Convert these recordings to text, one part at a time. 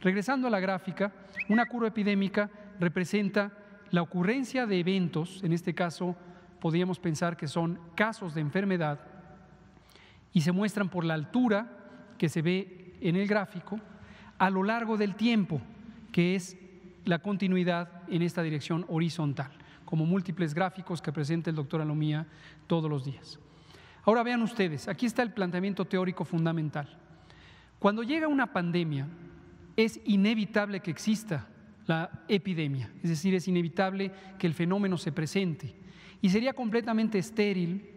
Regresando a la gráfica, una curva epidémica representa la ocurrencia de eventos, en este caso podríamos pensar que son casos de enfermedad, y se muestran por la altura que se ve en el gráfico a lo largo del tiempo, que es la continuidad en esta dirección horizontal, como múltiples gráficos que presenta el doctor Alomía todos los días. Ahora vean ustedes, aquí está el planteamiento teórico fundamental. Cuando llega una pandemia, es inevitable que exista la epidemia, es decir, es inevitable que el fenómeno se presente. Y sería completamente estéril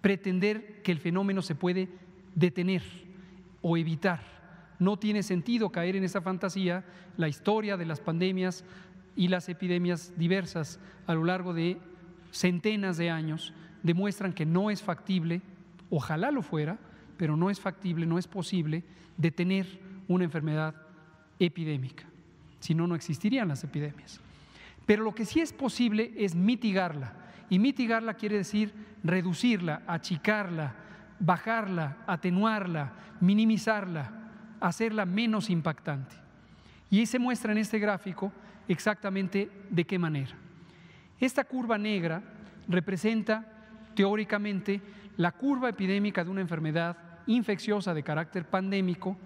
pretender que el fenómeno se puede detener o evitar. No tiene sentido caer en esa fantasía. La historia de las pandemias y las epidemias diversas a lo largo de centenas de años demuestran que no es factible, ojalá lo fuera, pero no es factible, no es posible detener una enfermedad epidémica. Si no, no existirían las epidemias. Pero lo que sí es posible es mitigarla. Y mitigarla quiere decir reducirla, achicarla, bajarla, atenuarla, minimizarla, hacerla menos impactante. Y ahí se muestra en este gráfico exactamente de qué manera. Esta curva negra representa teóricamente la curva epidémica de una enfermedad infecciosa de carácter pandémico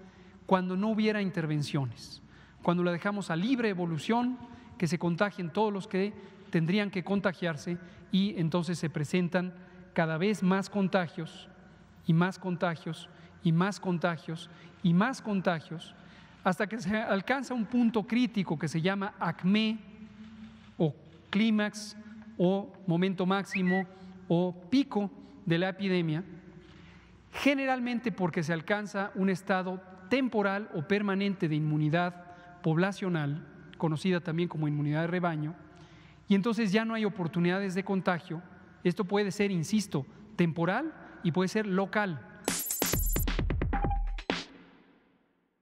cuando no hubiera intervenciones, cuando la dejamos a libre evolución, que se contagien todos los que tendrían que contagiarse y entonces se presentan cada vez más contagios y más contagios y más contagios y más contagios hasta que se alcanza un punto crítico que se llama acme o clímax o momento máximo o pico de la epidemia generalmente porque se alcanza un estado temporal o permanente de inmunidad poblacional, conocida también como inmunidad de rebaño, y entonces ya no hay oportunidades de contagio. Esto puede ser, insisto, temporal y puede ser local.